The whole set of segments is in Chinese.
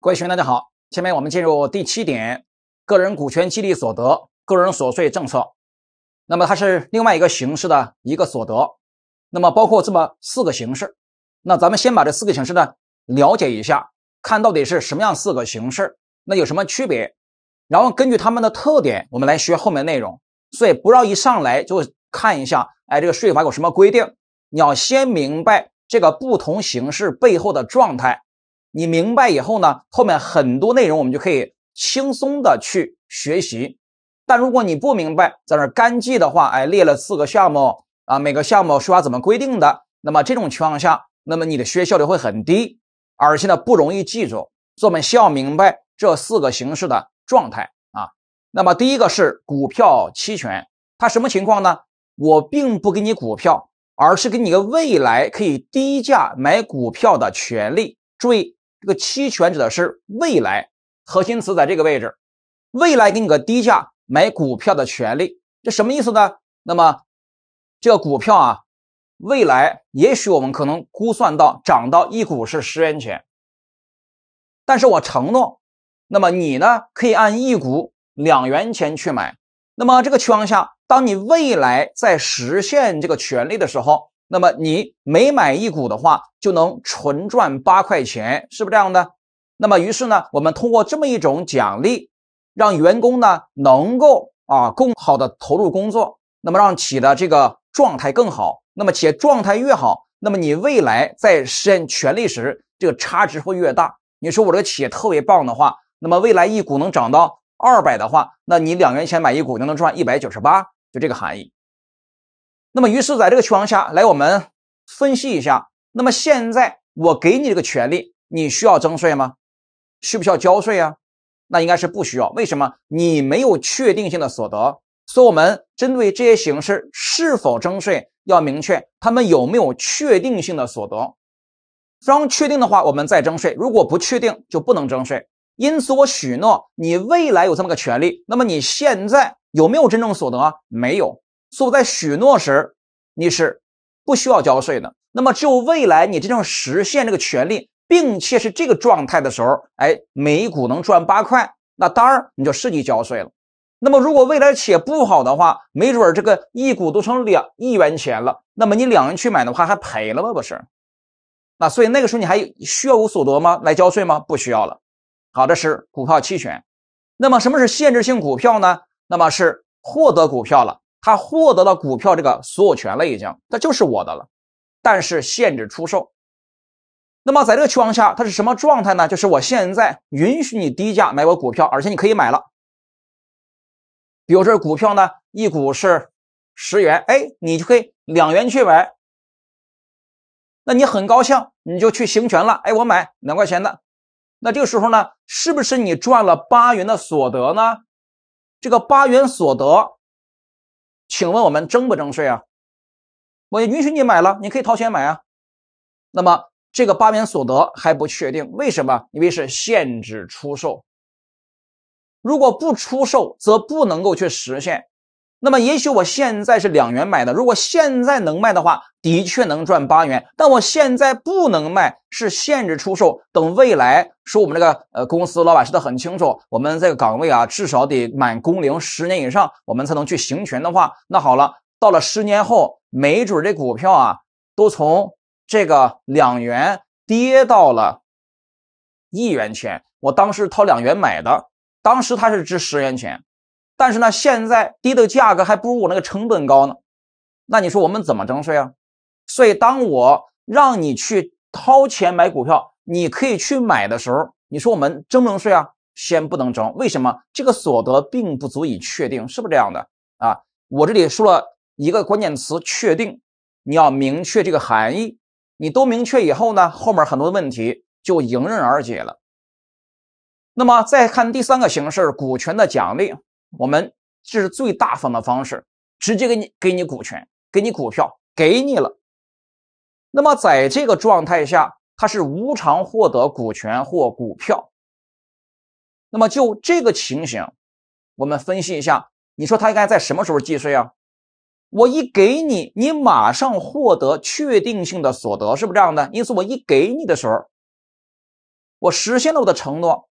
各位学员，大家好，下面我们进入第七点，个人股权激励所得个人所得税政策。那么它是另外一个形式的一个所得，那么包括这么四个形式。那咱们先把这四个形式呢了解一下，看到底是什么样四个形式，那有什么区别？然后根据他们的特点，我们来学后面内容。所以不要一上来就看一下，哎，这个税法有什么规定？你要先明白这个不同形式背后的状态。你明白以后呢，后面很多内容我们就可以轻松的去学习。但如果你不明白，在那干记的话，哎，列了四个项目啊，每个项目说法怎么规定的？那么这种情况下，那么你的学习效率会很低，而且呢不容易记住。所以我们需要明白这四个形式的状态啊。那么第一个是股票期权，它什么情况呢？我并不给你股票，而是给你个未来可以低价买股票的权利。注意。这个期权指的是未来，核心词在这个位置。未来给你个低价买股票的权利，这什么意思呢？那么这个股票啊，未来也许我们可能估算到涨到一股是十元钱，但是我承诺，那么你呢可以按一股两元钱去买。那么这个情况下，当你未来在实现这个权利的时候，那么你每买一股的话，就能纯赚八块钱，是不是这样的？那么于是呢，我们通过这么一种奖励，让员工呢能够啊更好的投入工作，那么让企业的这个状态更好。那么企业状态越好，那么你未来在实现权利时，这个差值会越大。你说我这个企业特别棒的话，那么未来一股能涨到二百的话，那你两元钱买一股就能赚一百九十八，就这个含义。那么，于是在这个情况下来，我们分析一下。那么现在我给你这个权利，你需要征税吗？需不需要交税啊？那应该是不需要。为什么？你没有确定性的所得。所以，我们针对这些形式是否征税，要明确他们有没有确定性的所得。当确定的话，我们再征税；如果不确定，就不能征税。因此，我许诺你未来有这么个权利。那么你现在有没有真正所得？没有。所以在许诺时，你是不需要交税的。那么，就未来你真正实现这个权利，并且是这个状态的时候，哎，每一股能赚八块，那当然你就实际交税了。那么，如果未来企业不好的话，没准这个一股都成两亿元钱了。那么你两人去买的话，还赔了吗？不是。那所以那个时候你还需要有所得吗？来交税吗？不需要了。好，这是股票期权。那么什么是限制性股票呢？那么是获得股票了。他获得了股票这个所有权了，已经，那就是我的了，但是限制出售。那么在这个情况下，它是什么状态呢？就是我现在允许你低价买我股票，而且你可以买了。比如说股票呢，一股是十元，哎，你就可以两元去买，那你很高兴，你就去行权了，哎，我买两块钱的，那这个时候呢，是不是你赚了八元的所得呢？这个八元所得。请问我们征不征税啊？我允许你买了，你可以掏钱买啊。那么这个八元所得还不确定，为什么？因为是限制出售，如果不出售，则不能够去实现。那么也许我现在是两元买的，如果现在能卖的话，的确能赚八元。但我现在不能卖，是限制出售。等未来说我们这个呃公司老板说的很清楚，我们这个岗位啊，至少得满工龄十年以上，我们才能去行权的话，那好了，到了十年后，没准这股票啊都从这个两元跌到了一元钱。我当时掏两元买的，当时它是值十元钱。但是呢，现在低的价格还不如我那个成本高呢，那你说我们怎么征税啊？所以当我让你去掏钱买股票，你可以去买的时候，你说我们征不征税啊？先不能征，为什么？这个所得并不足以确定，是不是这样的啊？我这里说了一个关键词“确定”，你要明确这个含义。你都明确以后呢，后面很多的问题就迎刃而解了。那么再看第三个形式，股权的奖励。我们这是最大方的方式，直接给你给你股权，给你股票，给你了。那么在这个状态下，他是无偿获得股权或股票。那么就这个情形，我们分析一下，你说他应该在什么时候计税啊？我一给你，你马上获得确定性的所得，是不是这样的？因此，我一给你的时候，我实现了我的承诺。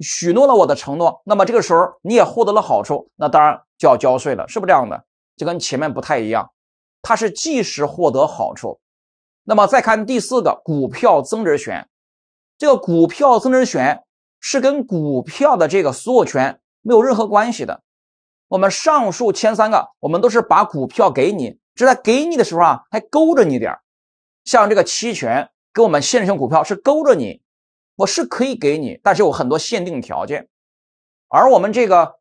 许诺了我的承诺，那么这个时候你也获得了好处，那当然就要交税了，是不是这样的？就跟前面不太一样，它是即时获得好处，那么再看第四个股票增值权，这个股票增值权是跟股票的这个所有权没有任何关系的。我们上述前三个，我们都是把股票给你，只在给你的时候啊，还勾着你点像这个期权跟我们现成股票是勾着你。我是可以给你，但是有很多限定条件。而我们这个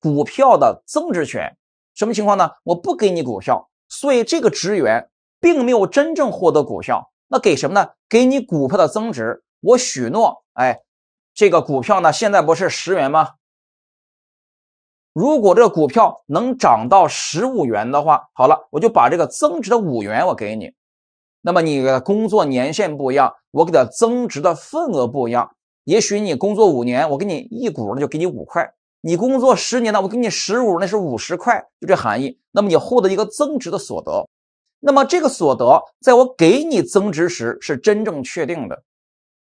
股票的增值权，什么情况呢？我不给你股票，所以这个职员并没有真正获得股票。那给什么呢？给你股票的增值。我许诺，哎，这个股票呢，现在不是十元吗？如果这个股票能涨到十五元的话，好了，我就把这个增值的五元我给你。那么你的工作年限不一样，我给他增值的份额不一样。也许你工作五年，我给你一股呢就给你五块；你工作十年呢，我给你十五，那是五十块，就这含义。那么你获得一个增值的所得，那么这个所得在我给你增值时是真正确定的。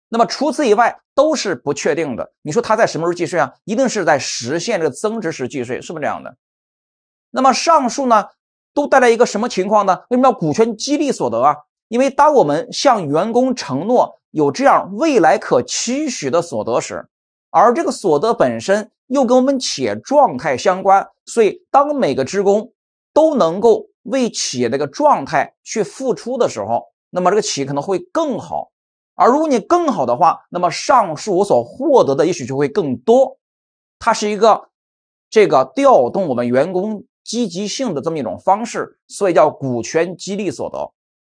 那么除此以外都是不确定的。你说它在什么时候计税啊？一定是在实现这个增值时计税，是不是这样的？那么上述呢，都带来一个什么情况呢？为什么叫股权激励所得啊？因为当我们向员工承诺有这样未来可期许的所得时，而这个所得本身又跟我们企业状态相关，所以当每个职工都能够为企业这个状态去付出的时候，那么这个企业可能会更好。而如果你更好的话，那么上述我所获得的也许就会更多。它是一个这个调动我们员工积极性的这么一种方式，所以叫股权激励所得。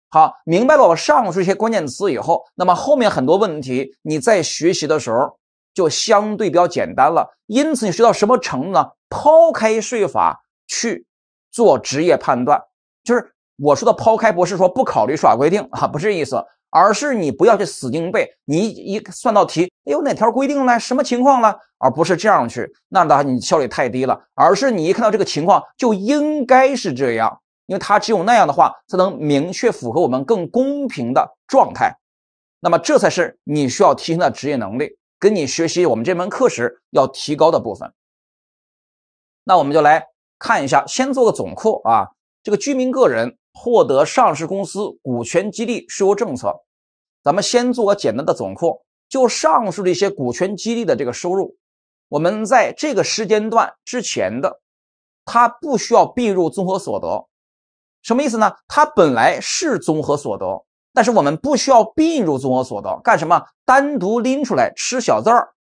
好，明白了。我上述一些关键词以后，那么后面很多问题你在学习的时候就相对比较简单了。因此，你学到什么程度呢？抛开税法去做职业判断，就是我说的抛开，不是说不考虑税法规定啊，不是意思，而是你不要去死记硬背。你一算到题，哎呦，哪条规定了？什么情况了？而不是这样去，那然你效率太低了。而是你一看到这个情况，就应该是这样。因为它只有那样的话，才能明确符合我们更公平的状态。那么，这才是你需要提升的职业能力，跟你学习我们这门课时要提高的部分。那我们就来看一下，先做个总括啊。这个居民个人获得上市公司股权激励税务政策，咱们先做个简单的总括。就上述的一些股权激励的这个收入，我们在这个时间段之前的，它不需要并入综合所得。什么意思呢？它本来是综合所得，但是我们不需要并入综合所得，干什么？单独拎出来吃小灶儿。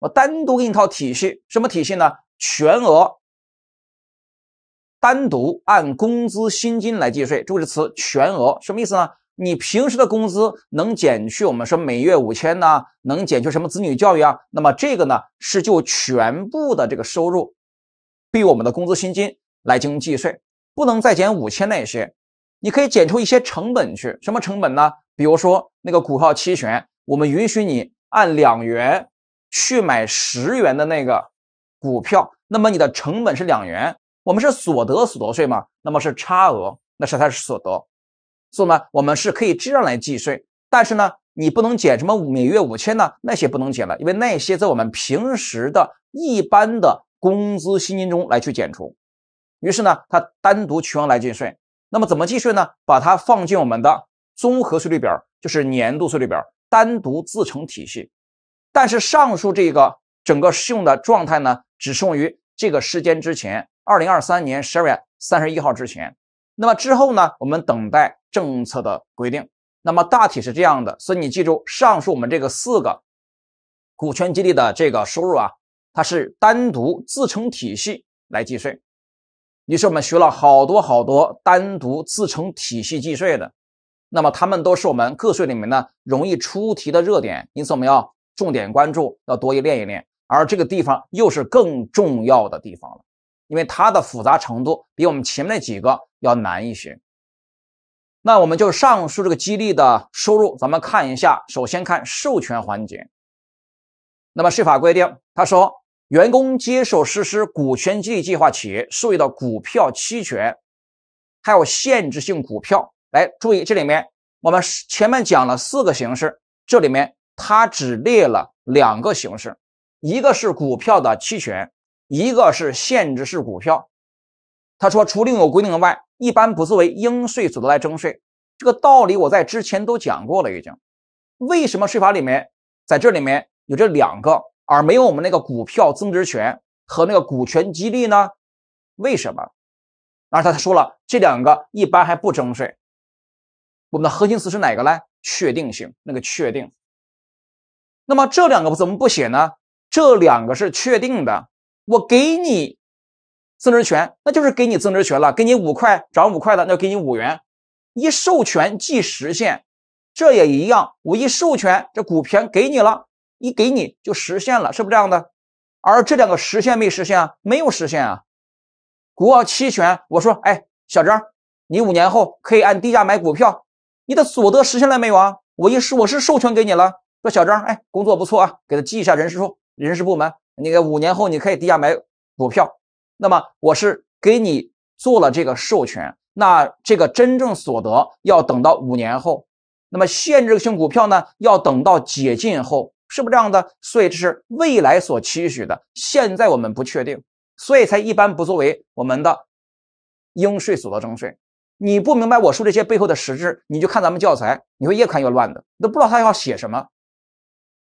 我单独给你套体系，什么体系呢？全额单独按工资薪金来计税。注意这词“全额”什么意思呢？你平时的工资能减去我们说每月五千呢，能减去什么子女教育啊？那么这个呢，是就全部的这个收入，比我们的工资薪金来进行计税。不能再减五千那些，你可以减出一些成本去，什么成本呢？比如说那个股票期权，我们允许你按两元去买十元的那个股票，那么你的成本是两元，我们是所得所得税嘛，那么是差额，那是它是所得，所以呢，我们是可以这样来计税，但是呢，你不能减什么每月五千呢，那些不能减了，因为那些在我们平时的一般的工资薪金中来去减除。于是呢，它单独全额来计税。那么怎么计税呢？把它放进我们的综合税率表，就是年度税率表，单独自成体系。但是上述这个整个适用的状态呢，只适用于这个时间之前，二零二三年十二月三十一号之前。那么之后呢，我们等待政策的规定。那么大体是这样的。所以你记住，上述我们这个四个股权激励的这个收入啊，它是单独自成体系来计税。于是我们学了好多好多单独自成体系计税的，那么他们都是我们个税里面呢容易出题的热点，因此我们要重点关注，要多一练一练。而这个地方又是更重要的地方了，因为它的复杂程度比我们前面那几个要难一些。那我们就上述这个激励的收入，咱们看一下，首先看授权环节。那么税法规定，他说。员工接受实施股权激励计划企业授予的股票期权，还有限制性股票。来注意，这里面我们前面讲了四个形式，这里面它只列了两个形式，一个是股票的期权，一个是限制式股票。他说，除另有规定外，一般不作为应税所得来征税。这个道理我在之前都讲过了，已经。为什么税法里面在这里面有这两个？而没有我们那个股票增值权和那个股权激励呢？为什么？而他他说了，这两个一般还不征税。我们的核心词是哪个嘞？确定性，那个确定。那么这两个怎么不写呢？这两个是确定的，我给你增值权，那就是给你增值权了，给你五块涨五块的，那就给你五元。一授权即实现，这也一样，我一授权，这股权给你了。一给你就实现了，是不是这样的？而这两个实现没实现啊？没有实现啊！股票期权，我说，哎，小张，你五年后可以按低价买股票，你的所得实现了没有啊？我一是我是授权给你了，说小张，哎，工作不错啊，给他记一下人事处人事部门，你五年后你可以低价买股票。那么我是给你做了这个授权，那这个真正所得要等到五年后。那么限制性股票呢，要等到解禁后。是不是这样的？所以这是未来所期许的，现在我们不确定，所以才一般不作为我们的应税所得征税。你不明白我说这些背后的实质，你就看咱们教材，你会越看越乱的，都不知道他要写什么。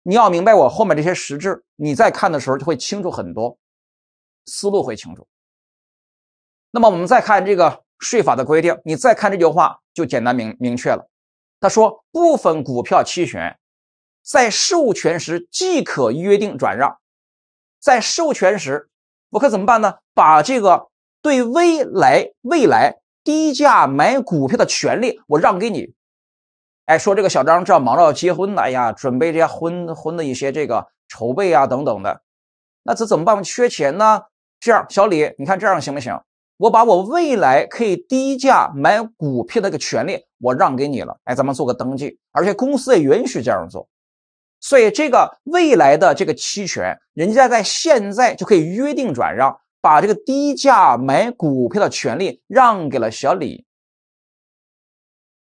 你要明白我后面这些实质，你再看的时候就会清楚很多，思路会清楚。那么我们再看这个税法的规定，你再看这句话就简单明明确了。他说部分股票期权。在授权时，即可约定转让。在授权时，我可怎么办呢？把这个对未来未来低价买股票的权利，我让给你。哎，说这个小张这要忙着要结婚呢，哎呀，准备这些婚婚的一些这个筹备啊等等的，那这怎么办？缺钱呢。这样，小李，你看这样行不行？我把我未来可以低价买股票的个权利，我让给你了。哎，咱们做个登记，而且公司也允许这样做。所以，这个未来的这个期权，人家在现在就可以约定转让，把这个低价买股票的权利让给了小李，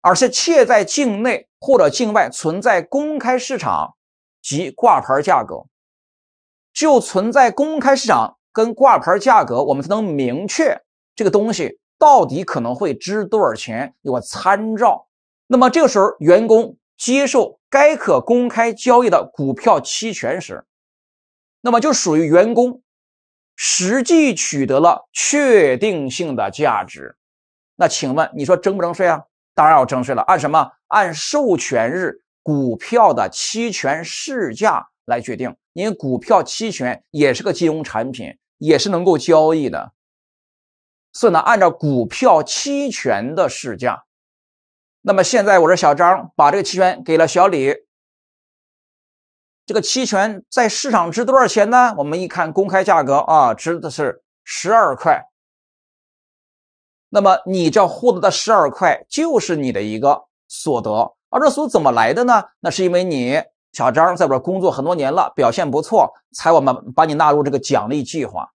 而且，且在境内或者境外存在公开市场及挂牌价格，就存在公开市场跟挂牌价格，我们才能明确这个东西到底可能会值多少钱，有个参照。那么，这个时候员工接受。该可公开交易的股票期权时，那么就属于员工实际取得了确定性的价值。那请问你说征不征税啊？当然要征税了，按什么？按授权日股票的期权市价来决定，因为股票期权也是个金融产品，也是能够交易的。所以呢，按照股票期权的市价。那么现在，我是小张，把这个期权给了小李。这个期权在市场值多少钱呢？我们一看公开价格啊，值的是十二块。那么你这获得的十二块就是你的一个所得。而这所怎么来的呢？那是因为你小张在这工作很多年了，表现不错，才我们把你纳入这个奖励计划。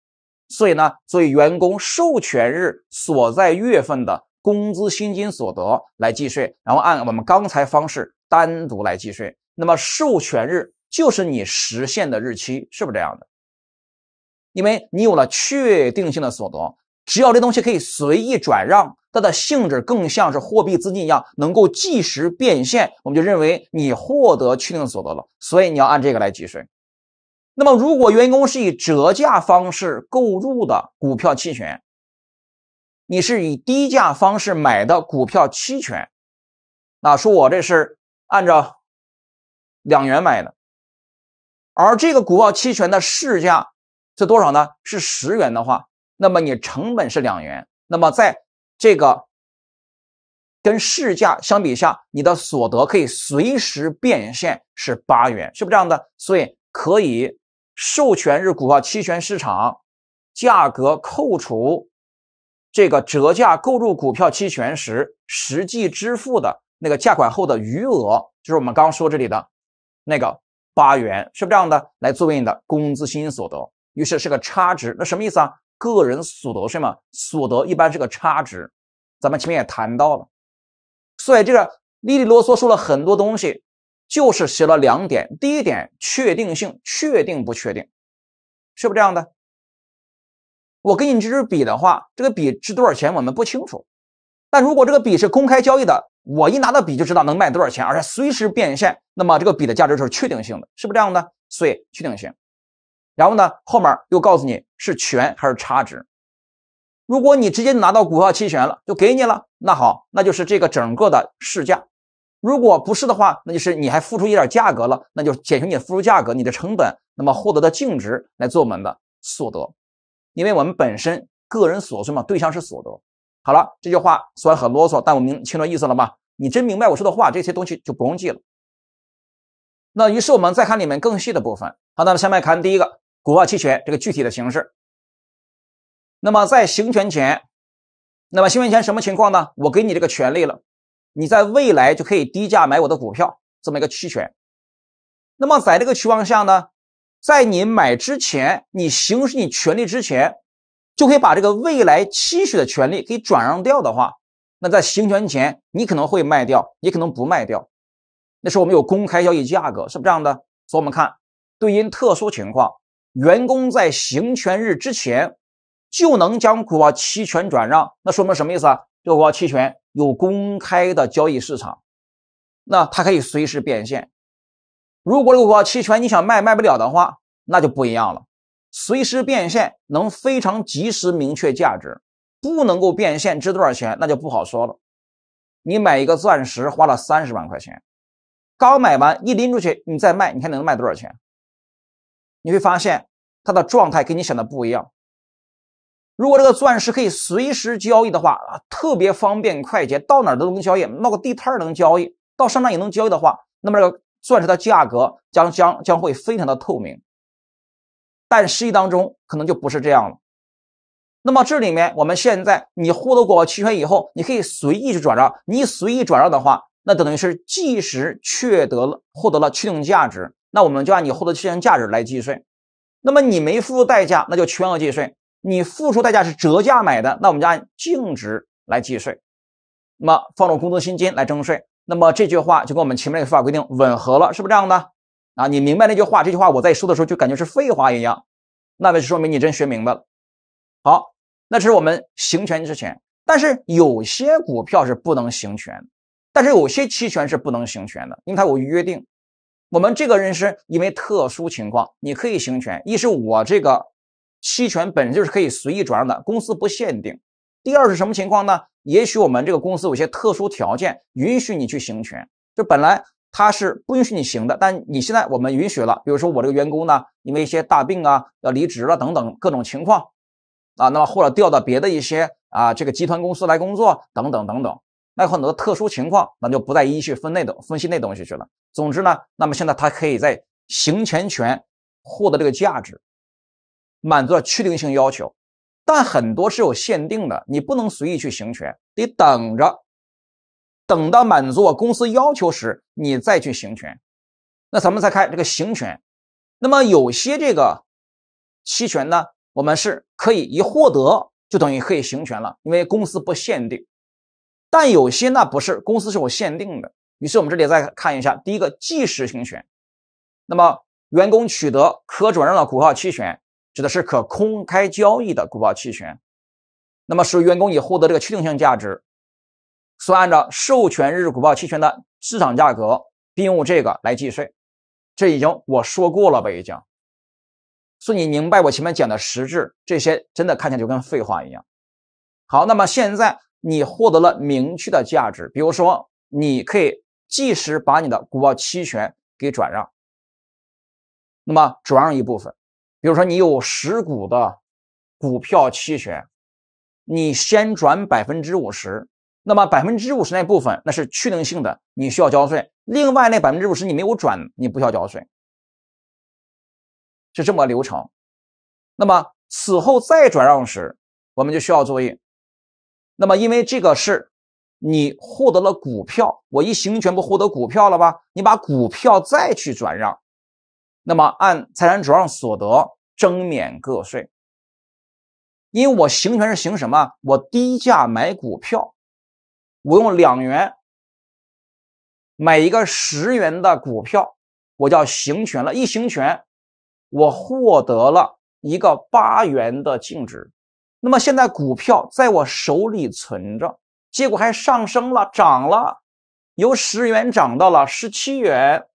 所以呢，所以员工授权日所在月份的。工资薪金所得来计税，然后按我们刚才方式单独来计税。那么授权日就是你实现的日期，是不是这样的？因为你有了确定性的所得，只要这东西可以随意转让，它的性质更像是货币资金一样，能够即时变现，我们就认为你获得确定所得了。所以你要按这个来计税。那么如果员工是以折价方式购入的股票期权？你是以低价方式买的股票期权，啊，说我这是按照两元买的，而这个股票期权的市价是多少呢？是十元的话，那么你成本是两元，那么在这个跟市价相比下，你的所得可以随时变现是八元，是不是这样的？所以可以授权日股票期权市场价格扣除。这个折价购入股票期权时，实际支付的那个价款后的余额，就是我们刚刚说这里的那个八元，是不是这样的？来作为你的工资薪金所得，于是是个差值。那什么意思啊？个人所得税嘛，所得一般是个差值，咱们前面也谈到了。所以这个利利啰嗦说了很多东西，就是写了两点。第一点，确定性，确定不确定，是不是这样的？我给你这支笔的话，这个笔值多少钱我们不清楚。但如果这个笔是公开交易的，我一拿到笔就知道能卖多少钱，而且随时变现，那么这个笔的价值是确定性的，是不是这样的？所以确定性。然后呢，后面又告诉你是权还是差值。如果你直接拿到股票期权了，就给你了，那好，那就是这个整个的市价。如果不是的话，那就是你还付出一点价格了，那就减去你的付出价格，你的成本，那么获得的净值来做我们的所得。因为我们本身个人所得嘛，对象是所得。好了，这句话虽然很啰嗦，但我明清楚意思了吧？你真明白我说的话，这些东西就不用记了。那于是我们再看里面更细的部分。好，那么下面看第一个股票期权这个具体的形式。那么在行权前，那么行权前什么情况呢？我给你这个权利了，你在未来就可以低价买我的股票，这么一个期权。那么在这个情况下呢？在你买之前，你行使你权利之前，就可以把这个未来期许的权利给转让掉的话，那在行权前，你可能会卖掉，也可能不卖掉。那时候我们有公开交易价格，是不这样的？所以，我们看，对应特殊情况，员工在行权日之前就能将股票期权转让，那说明什么意思啊？这股票期权有公开的交易市场，那它可以随时变现。如果如果期权你想卖卖不了的话，那就不一样了。随时变现能非常及时明确价值，不能够变现值多少钱那就不好说了。你买一个钻石花了三十万块钱，刚买完一拎出去你再卖，你看能卖多少钱？你会发现它的状态跟你想的不一样。如果这个钻石可以随时交易的话啊，特别方便快捷，到哪都能交易，闹个地摊能交易，到商场也能交易的话，那么这个。钻石的价格将将将会非常的透明，但实际当中可能就不是这样了。那么这里面，我们现在你获得过期权以后，你可以随意去转让。你随意转让的话，那等于是即时确得了获得了确定价值，那我们就按你获得确定价值来计税。那么你没付出代价，那就全额计税；你付出代价是折价买的，那我们就按净值来计税。那么放入工资薪金来征税。那么这句话就跟我们前面那个法规定吻合了，是不是这样的？啊，你明白那句话？这句话我在说的时候就感觉是废话一样，那那就说明你真学明白了。好，那这是我们行权之前，但是有些股票是不能行权，但是有些期权是不能行权的，因为它有约定。我们这个人是因为特殊情况，你可以行权。一是我这个期权本身就是可以随意转让的，公司不限定。第二是什么情况呢？也许我们这个公司有些特殊条件允许你去行权，就本来他是不允许你行的，但你现在我们允许了。比如说我这个员工呢，因为一些大病啊、要离职了等等各种情况啊，那么或者调到别的一些啊这个集团公司来工作等等等等，那很多特殊情况，那就不再一一去分那的分析那东西去了。总之呢，那么现在他可以在行权权获得这个价值，满足了确定性要求。但很多是有限定的，你不能随意去行权，得等着，等到满足我公司要求时，你再去行权。那咱们再看这个行权，那么有些这个期权呢，我们是可以一获得就等于可以行权了，因为公司不限定。但有些那不是，公司是有限定的。于是我们这里再看一下，第一个即时行权，那么员工取得可转让的股票期权。指的是可公开交易的股票期权，那么属于员工已获得这个确定性价值，所按照授权日股票期权的市场价格，并用这个来计税，这已经我说过了吧？已经，所以你明白我前面讲的实质，这些真的看起来就跟废话一样。好，那么现在你获得了明确的价值，比如说你可以即时把你的股票期权给转让，那么转让一部分。比如说，你有十股的股票期权，你先转百分之五十，那么百分之五十那部分那是确定性的，你需要交税；另外那百分之五十你没有转，你不需要交税，是这么流程。那么此后再转让时，我们就需要注意。那么因为这个是你获得了股票，我一行全部获得股票了吧？你把股票再去转让。那么按财产转让所得征免个税，因为我行权是行什么？我低价买股票，我用两元买一个十元的股票，我叫行权了。一行权，我获得了一个八元的净值。那么现在股票在我手里存着，结果还上升了，涨了，由十元涨到了十七元。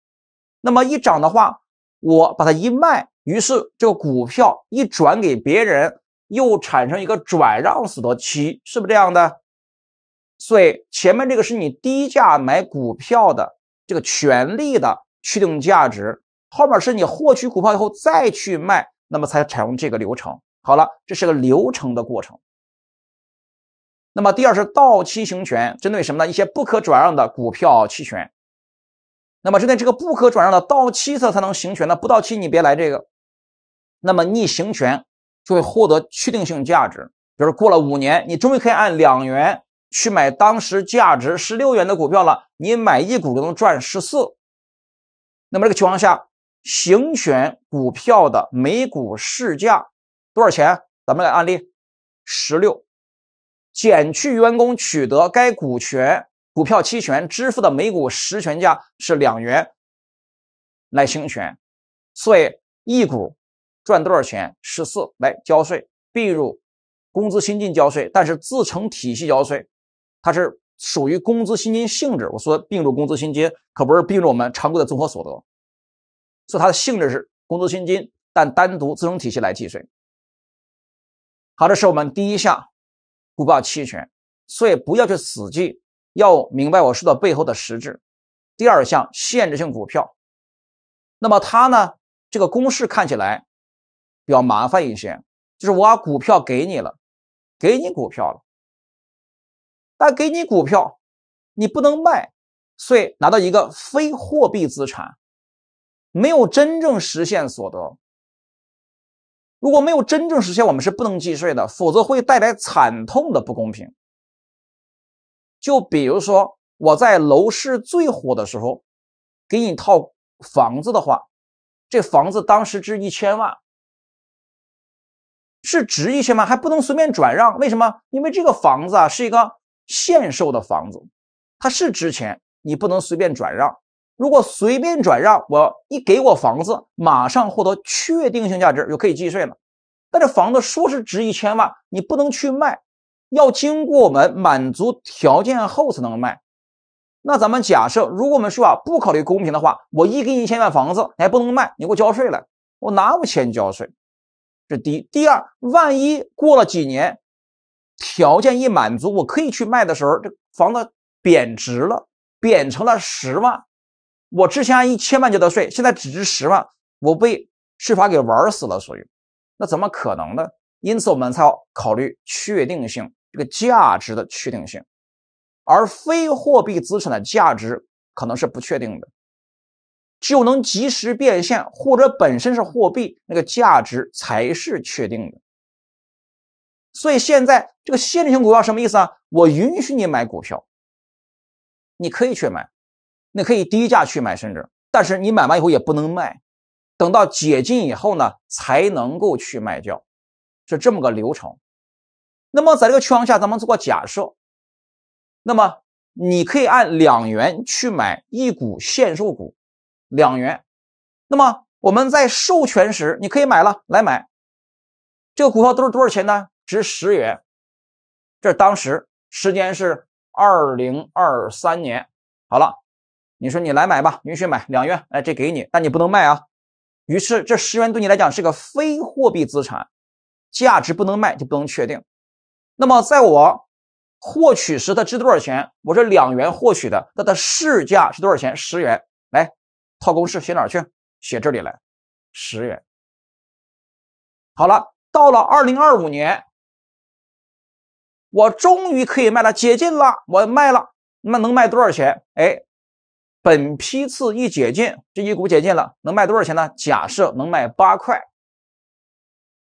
那么一涨的话，我把它一卖，于是这个股票一转给别人，又产生一个转让所的期，是不是这样的？所以前面这个是你低价买股票的这个权利的确定价值，后面是你获取股票以后再去卖，那么才采用这个流程。好了，这是个流程的过程。那么第二是到期行权，针对什么呢？一些不可转让的股票期权。那么现在这个不可转让的到期了才能行权，的，不到期你别来这个。那么逆行权就会获得确定性价值，比如过了五年，你终于可以按两元去买当时价值十六元的股票了，你买一股就能赚十四。那么这个情况下，行权股票的每股市价多少钱？咱们来案例：十六减去员工取得该股权。股票期权支付的每股实权价是两元，来行权，所以一股赚多少钱？十四来交税。并入工资薪金交税，但是自成体系交税，它是属于工资薪金性质。我说并入工资薪金，可不是并入我们常规的综合所得，所以它的性质是工资薪金，但单独自成体系来计税。好这是我们第一项股票期权，所以不要去死记。要明白我说的背后的实质。第二项限制性股票，那么它呢？这个公式看起来比较麻烦一些，就是我把股票给你了，给你股票了，但给你股票，你不能卖，所以拿到一个非货币资产，没有真正实现所得。如果没有真正实现，我们是不能计税的，否则会带来惨痛的不公平。就比如说，我在楼市最火的时候，给你套房子的话，这房子当时值一千万，是值一千万，还不能随便转让。为什么？因为这个房子啊是一个限售的房子，它是值钱，你不能随便转让。如果随便转让，我一给我房子，马上获得确定性价值，就可以计税了。但这房子说是值一千万，你不能去卖。要经过我们满足条件后才能卖。那咱们假设，如果我们说啊，不考虑公平的话，我一给你一千万房子，哎，不能卖，你给我交税了，我拿什钱交税？这第一，第二，万一过了几年，条件一满足，我可以去卖的时候，这房子贬值了，贬成了十万，我之前按一千万交的税，现在只值十万，我被税法给玩死了，所以，那怎么可能呢？因此，我们才要考虑确定性。这个价值的确定性，而非货币资产的价值可能是不确定的，就能及时变现，或者本身是货币，那个价值才是确定的。所以现在这个限制性股票什么意思啊？我允许你买股票，你可以去买，你可以低价去买，甚至，但是你买完以后也不能卖，等到解禁以后呢，才能够去卖掉，是这么个流程。那么在这个情况下，咱们做个假设，那么你可以按两元去买一股限售股，两元。那么我们在授权时，你可以买了，来买。这个股票都是多少钱呢？值十元。这当时时间是二零二三年。好了，你说你来买吧，允许买两元。哎，这给你，但你不能卖啊。于是这十元对你来讲是个非货币资产，价值不能卖就不能确定。那么，在我获取时，它值多少钱？我是两元获取的，它的市价是多少钱？十元。来，套公式写哪去？写这里来，十元。好了，到了二零二五年，我终于可以卖了，解禁了，我卖了，那能卖多少钱？哎，本批次一解禁，这一股解禁了，能卖多少钱呢？假设能卖八块。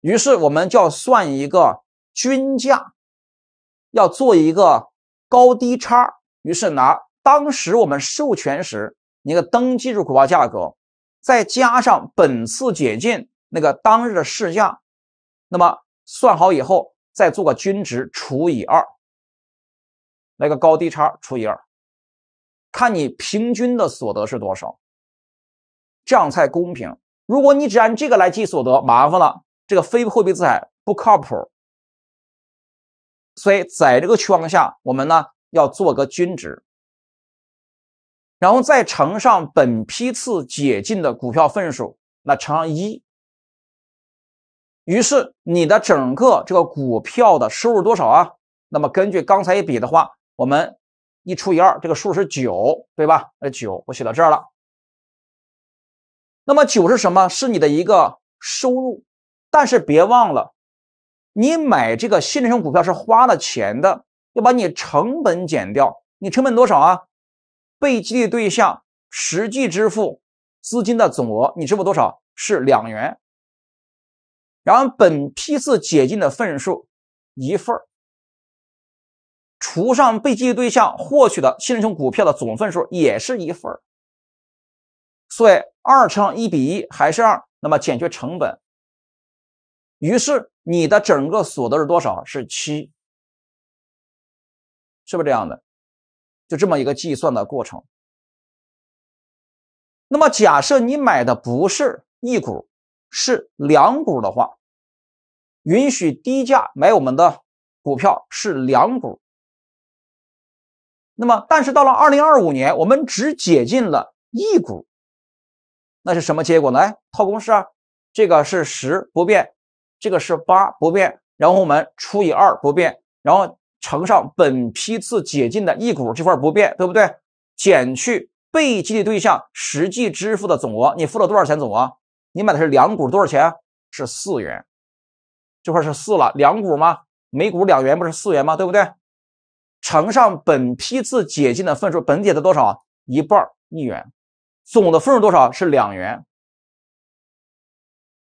于是我们就要算一个均价。要做一个高低差，于是拿当时我们授权时那个登记入股价价格，再加上本次解禁那个当日的市价，那么算好以后再做个均值除以二，那个高低差除以二，看你平均的所得是多少，这样才公平。如果你只按这个来计所得，麻烦了，这个非货币资产不靠谱。所以，在这个情况下，我们呢要做个均值，然后再乘上本批次解禁的股票份数，那乘上一，于是你的整个这个股票的收入多少啊？那么根据刚才一比的话，我们一除以二，这个数是九，对吧？呃，九我写到这儿了。那么九是什么？是你的一个收入，但是别忘了。你买这个新能源股票是花了钱的，要把你成本减掉。你成本多少啊？被激励对象实际支付资金的总额，你支付多少？是两元。然后本批次解禁的份数一份儿，除上被激励对象获取的新任熊股票的总份数也是一份儿，所以二乘一比一还是二，那么减去成本。于是你的整个所得是多少？是七，是不是这样的？就这么一个计算的过程。那么假设你买的不是一股，是两股的话，允许低价买我们的股票是两股。那么但是到了二零二五年，我们只解禁了一股，那是什么结果呢？套公式啊，这个是十不变。这个是八不变，然后我们除以二不变，然后乘上本批次解禁的一股这块不变，对不对？减去被激励对象实际支付的总额，你付了多少钱总额？你买的是两股多少钱？是四元，这块是四了，两股吗？每股两元不是四元吗？对不对？乘上本批次解禁的份数，本解的多少？一半一元，总的份数多少？是两元，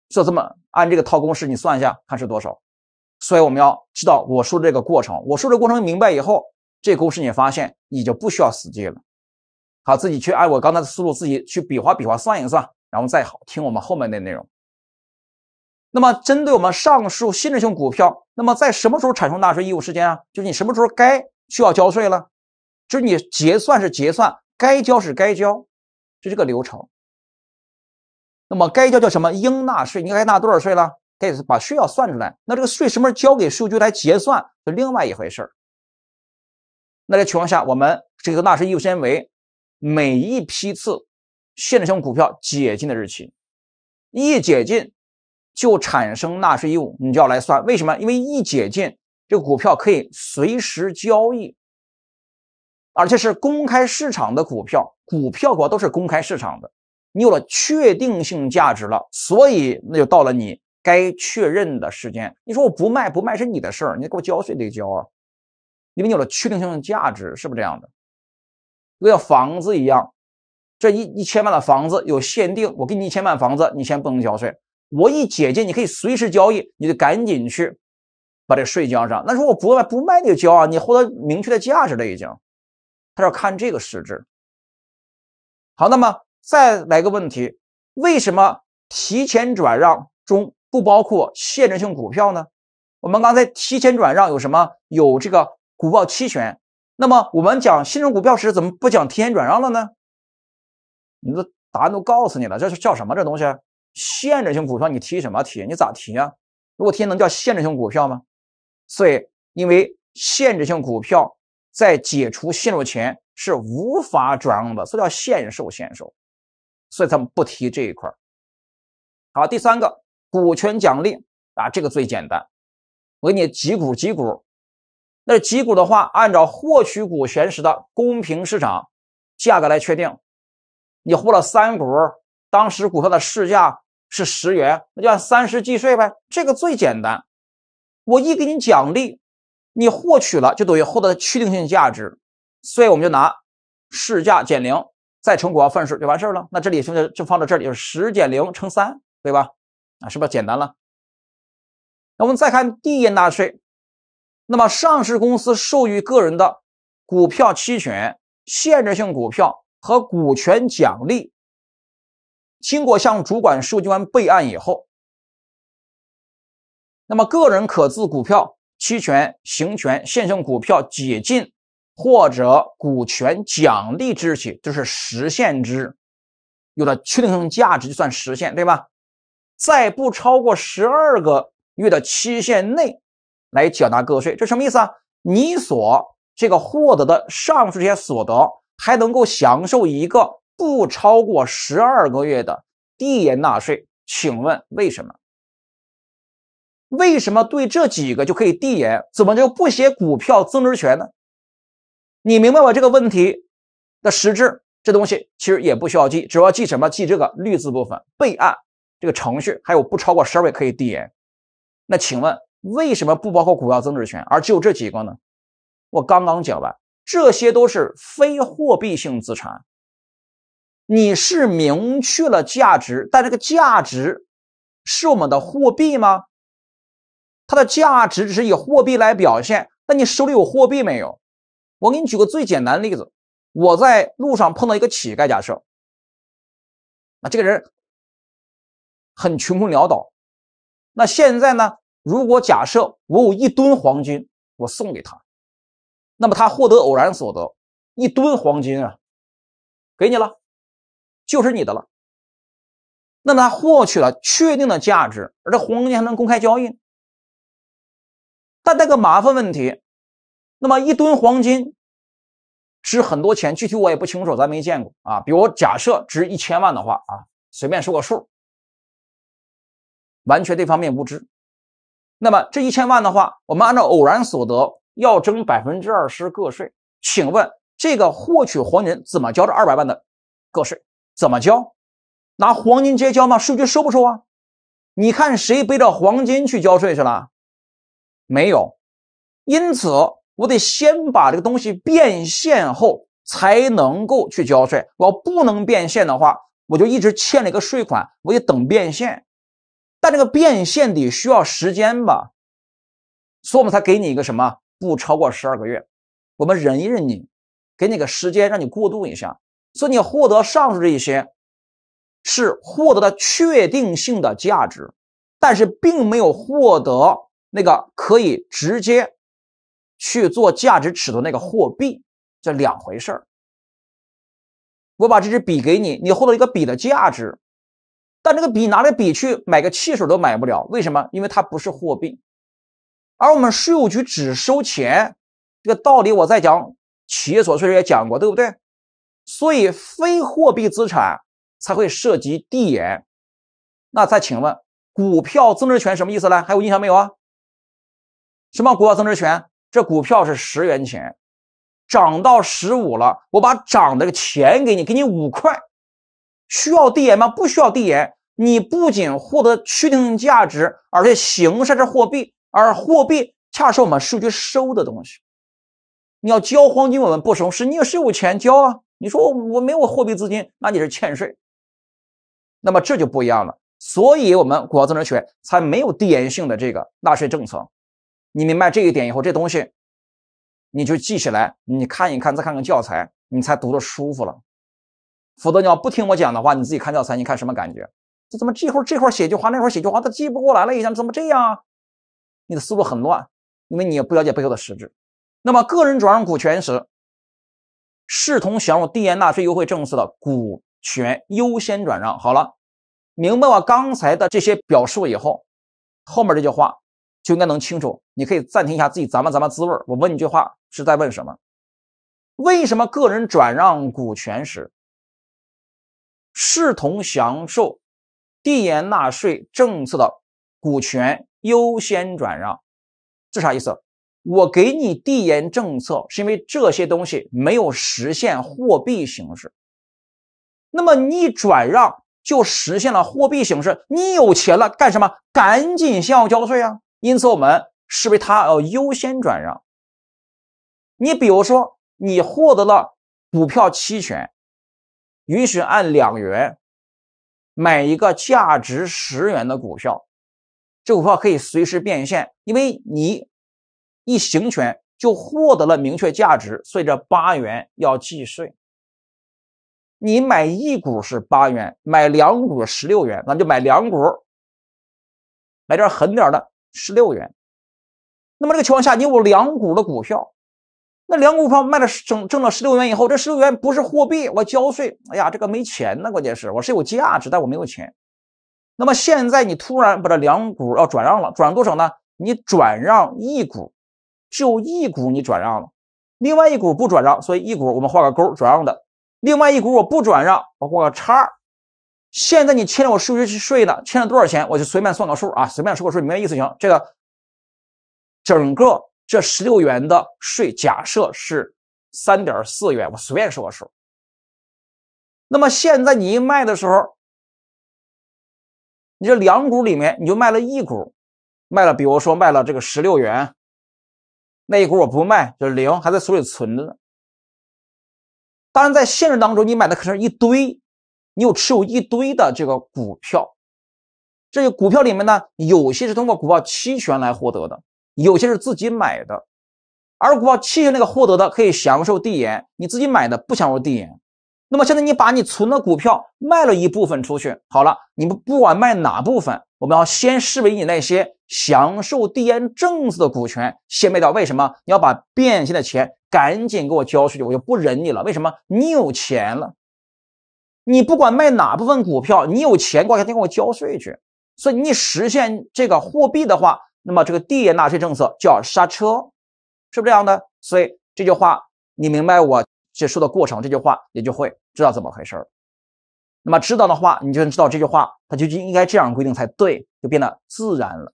就这么。按这个套公式你算一下，看是多少。所以我们要知道我说的这个过程，我说的过程明白以后，这公式你发现你就不需要死记了。好，自己去按我刚才的思路自己去比划比划算一算，然后再好听我们后面的内容。那么针对我们上述限制性股票，那么在什么时候产生纳税义务时间啊？就是你什么时候该需要交税了？就是你结算是结算，该交是该交，就这个流程。那么该交叫什么？应纳税，你该纳多少税了？得把税要算出来。那这个税什么时候交给数据来结算是另外一回事那这情况下，我们这个纳税义务先为每一批次限制性股票解禁的日期，一解禁就产生纳税义务，你就要来算。为什么？因为一解禁，这个股票可以随时交易，而且是公开市场的股票，股票股都是公开市场的。你有了确定性价值了，所以那就到了你该确认的时间。你说我不卖不卖是你的事儿，你给我交税得交啊，因为你有了确定性的价值，是不是这样的？跟像房子一样，这一一千万的房子有限定，我给你一千万房子，你先不能交税。我一解禁，你可以随时交易，你就赶紧去把这税交上。那说我不卖不卖，你交啊，你获得明确的价值了已经。他要看这个实质。好，那么。再来个问题，为什么提前转让中不包括限制性股票呢？我们刚才提前转让有什么？有这个股报期权。那么我们讲限制股票时，怎么不讲提前转让了呢？你的答案都告诉你了，这是叫什么这东西？限制性股票你提什么提？你咋提啊？如果提能叫限制性股票吗？所以，因为限制性股票在解除限售前是无法转让的，所以叫限售，限售。所以咱们不提这一块好，第三个，股权奖励啊，这个最简单。我给你几股几股，那几股的话，按照获取股权时的公平市场价格来确定。你获了三股，当时股票的市价是十元，那就按三十计税呗。这个最简单。我一给你奖励，你获取了就等于获得确定性价值，所以我们就拿市价减零。再乘股份数就完事了。那这里就就放到这里？就是十减零乘三，对吧？啊，是不是简单了？那我们再看递延纳税。那么，上市公司授予个人的股票期权、限制性股票和股权奖励，经过向主管税务机备案以后，那么个人可自股票期权行权、限制性股票解禁。或者股权奖励之日起，就是实现之有了确定性价值，就算实现，对吧？在不超过十二个月的期限内来缴纳个税，这什么意思啊？你所这个获得的上述这些所得，还能够享受一个不超过十二个月的递延纳税？请问为什么？为什么对这几个就可以递延？怎么就不写股票增值权呢？你明白我这个问题的实质？这东西其实也不需要记，只要记什么？记这个绿字部分，备案这个程序，还有不超过十二位可以递延。那请问为什么不包括股票增值权，而只有这几个呢？我刚刚讲完，这些都是非货币性资产。你是明确了价值，但这个价值是我们的货币吗？它的价值只是以货币来表现，那你手里有货币没有？我给你举个最简单的例子，我在路上碰到一个乞丐，假设，啊，这个人很穷困潦倒，那现在呢？如果假设我有一吨黄金，我送给他，那么他获得偶然所得一吨黄金啊，给你了，就是你的了。那他获取了确定的价值，而这黄金还能公开交易，但那个麻烦问题。那么一吨黄金值很多钱，具体我也不清楚，咱没见过啊。比如假设值一千万的话啊，随便说个数，完全这方面不知。那么这一千万的话，我们按照偶然所得要征百分之二十个税。请问这个获取黄金怎么交这二百万的个税？怎么交？拿黄金直接交吗？税局收不收啊？你看谁背着黄金去交税去了？没有。因此。我得先把这个东西变现后才能够去交税。我要不能变现的话，我就一直欠了一个税款，我得等变现。但这个变现得需要时间吧，所以我们才给你一个什么，不超过十二个月，我们忍一忍你，给你个时间让你过渡一下。所以你获得上述这一些，是获得了确定性的价值，但是并没有获得那个可以直接。去做价值尺度那个货币，这两回事儿。我把这支笔给你，你获得一个笔的价值，但这个笔拿着笔去买个汽水都买不了，为什么？因为它不是货币。而我们税务局只收钱，这个道理我在讲企业所得税也讲过，对不对？所以非货币资产才会涉及递延。那再请问，股票增值权什么意思呢？还有印象没有啊？什么股票增值权？这股票是十元钱，涨到十五了，我把涨的钱给你，给你五块。需要递延吗？不需要递延。你不仅获得确定价值，而且形式是货币，而货币恰是我们数据收的东西。你要交黄金，我们不收，是你有税务钱交啊。你说我没有货币资金，那你是欠税。那么这就不一样了，所以我们股家增值权才没有递延性的这个纳税政策。你明白这一点以后，这东西你就记起来，你看一看，再看看教材，你才读得舒服了。否则你要不听我讲的话，你自己看教材，你看什么感觉？这怎么这会儿这块写句话，那会儿写句话，都记不过来了，一样，怎么这样？你的思路很乱，因为你也不了解背后的实质。那么，个人转让股权时，视同享有递延纳税优惠政策的股权优先转让。好了，明白我刚才的这些表述以后，后面这句话。就应该能清楚，你可以暂停一下自己咱们咱们滋味儿。我问你句话是在问什么？为什么个人转让股权时，视同享受递延纳税政策的股权优先转让？这啥意思？我给你递延政策，是因为这些东西没有实现货币形式。那么你转让就实现了货币形式，你有钱了干什么？赶紧向我交税啊！因此，我们是为它要优先转让。你比如说，你获得了股票期权，允许按两元买一个价值十元的股票，这股票可以随时变现，因为你一行权就获得了明确价值，所以这八元要计税。你买一股是八元，买两股十六元，那就买两股，买点狠点的。十六元，那么这个情况下，你有两股的股票，那两股票卖了挣挣了十六元以后，这十六元不是货币，我交税，哎呀，这个没钱呢，关键是我是有价值，但我没有钱。那么现在你突然把这两股要转让了，转多少呢？你转让一股，就一股你转让了，另外一股不转让，所以一股我们画个勾转让的，另外一股我不转让，我画个叉。现在你欠了我数学税呢，欠了多少钱？我就随便算个数啊，随便说个数，你明白意思行。这个整个这十六元的税，假设是三点四元，我随便说个数。那么现在你一卖的时候，你这两股里面你就卖了一股，卖了，比如说卖了这个十六元，那一股我不卖，就是零还在手里存着呢。当然在现实当中，你买的可是一堆。你有持有一堆的这个股票，这些股票里面呢，有些是通过股票期权来获得的，有些是自己买的。而股票期权那个获得的可以享受递延，你自己买的不享受递延。那么现在你把你存的股票卖了一部分出去，好了，你们不管卖哪部分，我们要先视为你那些享受递延政策的股权先卖掉。为什么？你要把变现的钱赶紧给我交出去，我就不忍你了。为什么？你有钱了。你不管卖哪部分股票，你有钱，过来地给我交税去。所以你实现这个货币的话，那么这个递延纳税政策就要刹车，是不是这样的？所以这句话你明白我这说的过程，这句话你就会知道怎么回事那么知道的话，你就知道这句话它究竟应该这样规定才对，就变得自然了。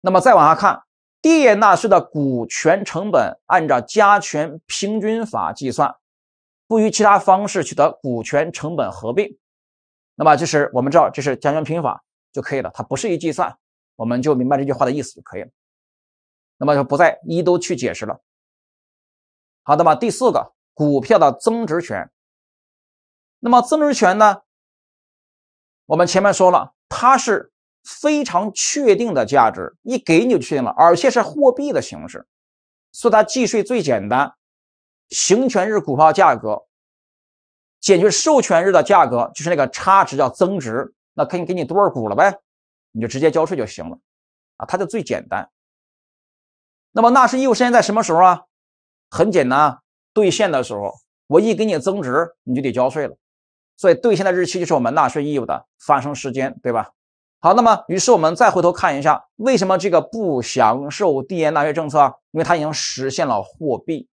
那么再往下看，递延纳税的股权成本按照加权平均法计算。不与其他方式取得股权成本合并，那么就是我们知道这是加权平均法就可以了。它不适宜计算，我们就明白这句话的意思就可以了。那么就不再一都去解释了。好，那么第四个，股票的增值权。那么增值权呢？我们前面说了，它是非常确定的价值，一给你就确定了，而且是货币的形式，所以它计税最简单。行权日股票价格减去授权日的价格，就是那个差值叫增值，那可以给你多少股了呗，你就直接交税就行了啊，它就最简单。那么纳税义务时间在什么时候啊？很简单，兑现的时候，我一给你增值，你就得交税了。所以兑现的日期就是我们纳税义务的发生时间，对吧？好，那么于是我们再回头看一下，为什么这个不享受递延纳税政策？因为它已经实现了货币。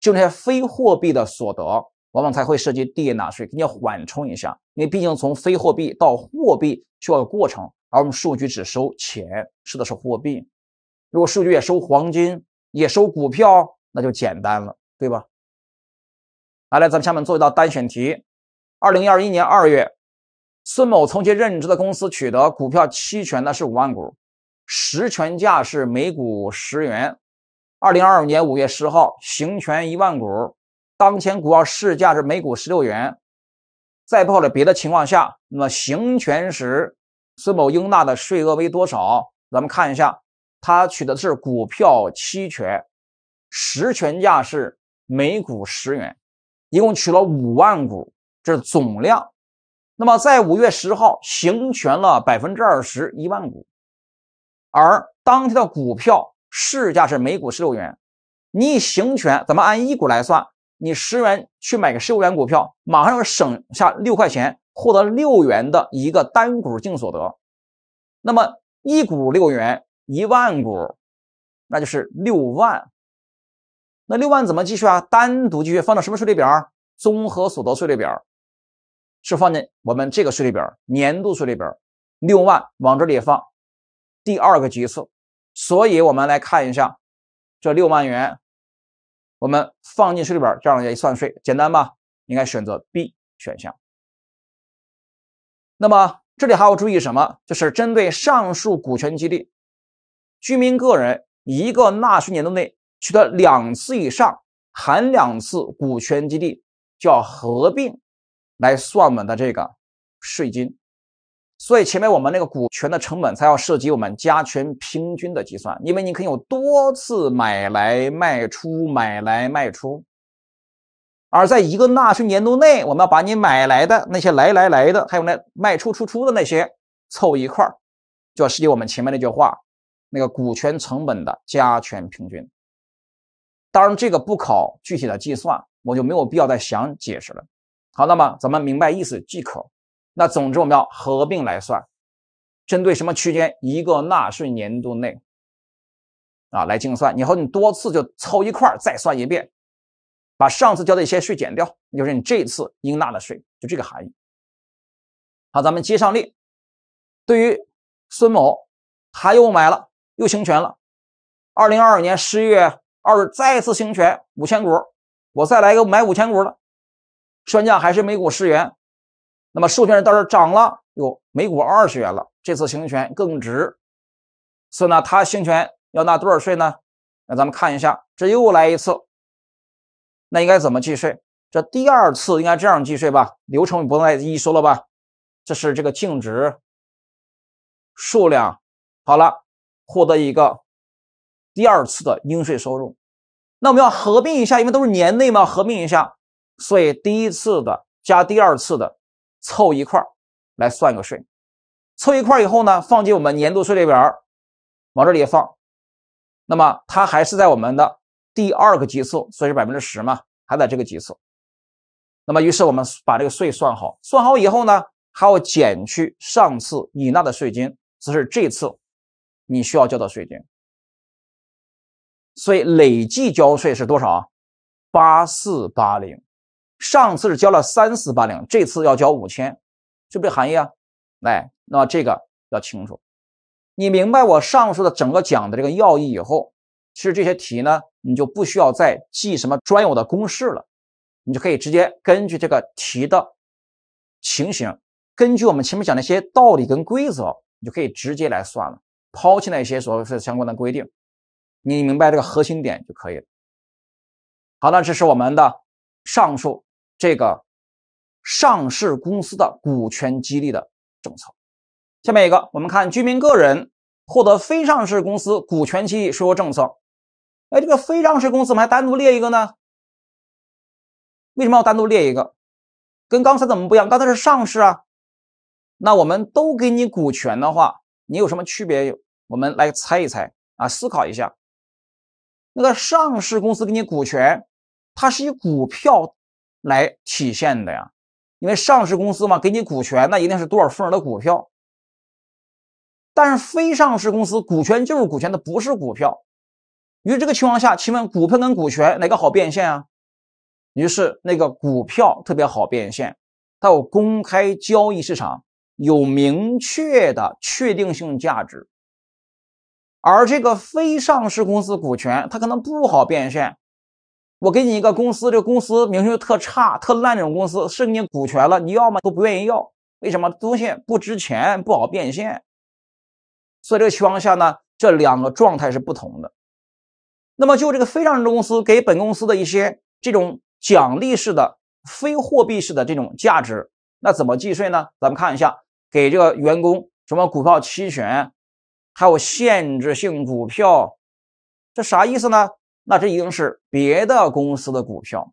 就那些非货币的所得，往往才会涉及递纳税，给你缓冲一下，因为毕竟从非货币到货币需要个过程，而我们数据只收钱，收的是货币。如果数据也收黄金，也收股票，那就简单了，对吧？来，来咱们下面做一道单选题。二零二一年二月，孙某从其任职的公司取得股票期权呢是五万股，实权价是每股十元。二零二五年五月十号行权一万股，当前股票市价是每股十六元，再不考虑别的情况下，那么行权时孙某应纳的税额为多少？咱们看一下，他取的是股票期权，实权价是每股十元，一共取了五万股，这是总量。那么在五月十号行权了百分之二十一万股，而当天的股票。市价是每股十六元，你行权，咱们按一股来算，你十元去买个十五元股票，马上要省下六块钱，获得六元的一个单股净所得。那么一股六元，一万股，那就是六万。那六万怎么计算啊？单独计算，放到什么税里表？综合所得税率表，是放在我们这个税里表，年度税里表，六万往这里放。第二个计次。所以，我们来看一下这六万元，我们放进税里边，这样也算税，简单吧？应该选择 B 选项。那么，这里还要注意什么？就是针对上述股权激励，居民个人一个纳税年度内取得两次以上（含两次）股权激励，就要合并来算我们的这个税金。所以前面我们那个股权的成本才要涉及我们加权平均的计算，因为你可以有多次买来卖出、买来卖出，而在一个纳税年度内，我们要把你买来的那些来来来的，还有那卖出出出的那些凑一块儿，就要涉及我们前面那句话，那个股权成本的加权平均。当然，这个不考具体的计算，我就没有必要再详解释了。好，那么咱们明白意思即可。那总之，我们要合并来算，针对什么区间一个纳税年度内，啊，来计算。以后你多次就凑一块再算一遍，把上次交的一些税减掉，就是你这次应纳的税，就这个含义。好，咱们接上例，对于孙某，他又买了，又行权了。二零二二年十一月二日再次行权五千股，我再来一个买五千股的，算价还是每股十元。那么授权人到这涨了，哟，每股二十元了。这次行权更值，所以呢，他行权要纳多少税呢？那咱们看一下，这又来一次，那应该怎么计税？这第二次应该这样计税吧？流程不用再一说了吧？这是这个净值数量好了，获得一个第二次的应税收入。那我们要合并一下，因为都是年内嘛，合并一下，所以第一次的加第二次的。凑一块来算个税，凑一块以后呢，放进我们年度税表往这里放。那么它还是在我们的第二个级数，所以是百分之十嘛，还在这个级数。那么于是我们把这个税算好，算好以后呢，还要减去上次你纳的税金，这是这次你需要交的税金。所以累计交税是多少？八四八零。上次是交了三四八零，这次要交五千，是不是含义啊？来，那这个要清楚。你明白我上述的整个讲的这个要义以后，其实这些题呢，你就不需要再记什么专有的公式了，你就可以直接根据这个题的情形，根据我们前面讲那些道理跟规则，你就可以直接来算了，抛弃那些所谓相关的规定，你明白这个核心点就可以了。好，了，这是我们的上述。这个上市公司的股权激励的政策，下面一个，我们看居民个人获得非上市公司股权激励税收政策。哎，这个非上市公司，我们还单独列一个呢？为什么要单独列一个？跟刚才怎么不一样？刚才是上市啊，那我们都给你股权的话，你有什么区别？我们来猜一猜啊，思考一下。那个上市公司给你股权，它是以股票。来体现的呀，因为上市公司嘛，给你股权那一定是多少份的股票，但是非上市公司股权就是股权，它不是股票。于这个情况下，请问股票跟股权哪个好变现啊？于是那个股票特别好变现，它有公开交易市场，有明确的确定性价值，而这个非上市公司股权它可能不好变现。我给你一个公司，这个公司名声特差、特烂这种公司，是给你股权了，你要么都不愿意要，为什么东西不值钱、不好变现？所以这个情况下呢，这两个状态是不同的。那么就这个非上市公司给本公司的一些这种奖励式的、非货币式的这种价值，那怎么计税呢？咱们看一下，给这个员工什么股票期权，还有限制性股票，这啥意思呢？那这一定是别的公司的股票，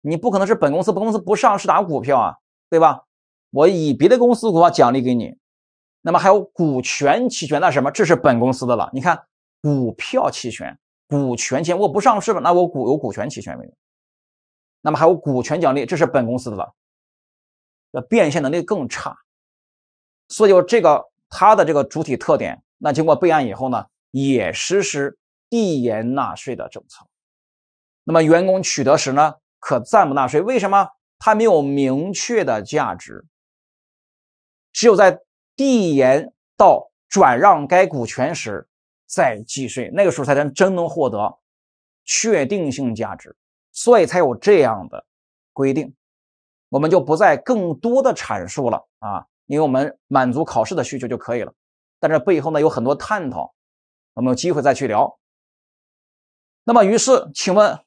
你不可能是本公司，本公司不上市打股票啊，对吧？我以别的公司股票奖励给你，那么还有股权期权，那什么？这是本公司的了。你看，股票期权、股权，期权，我不上市了，那我股有股权期权没有？那么还有股权奖励，这是本公司的了，要变现能力更差，所以这个它的这个主体特点，那经过备案以后呢，也实施。递延纳税的政策，那么员工取得时呢，可暂不纳税。为什么？它没有明确的价值，只有在递延到转让该股权时再计税，那个时候才能真能获得确定性价值。所以才有这样的规定。我们就不再更多的阐述了啊，因为我们满足考试的需求就可以了。但这背后呢，有很多探讨，我们有机会再去聊。那么，于是，请问，